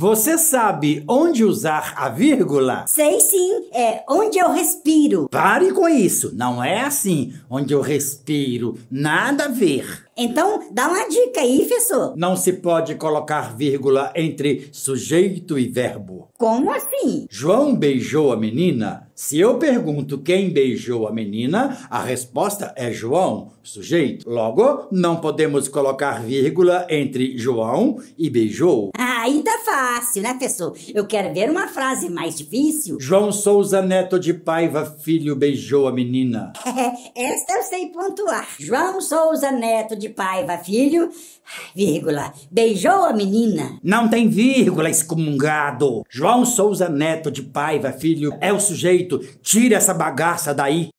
Você sabe onde usar a vírgula? Sei sim, é onde eu respiro. Pare com isso, não é assim. Onde eu respiro, nada a ver. Então, dá uma dica aí, professor. Não se pode colocar vírgula entre sujeito e verbo. Como assim? João beijou a menina se eu pergunto quem beijou a menina, a resposta é João, sujeito. Logo, não podemos colocar vírgula entre João e beijou. Ah, aí tá fácil, né, pessoa? Eu quero ver uma frase mais difícil. João Souza Neto de Paiva Filho beijou a menina. Esta eu sei pontuar. João Souza Neto de Paiva Filho, vírgula, beijou a menina. Não tem vírgula, excomungado. João Souza Neto de Paiva Filho é o sujeito jeito, tira essa bagaça daí.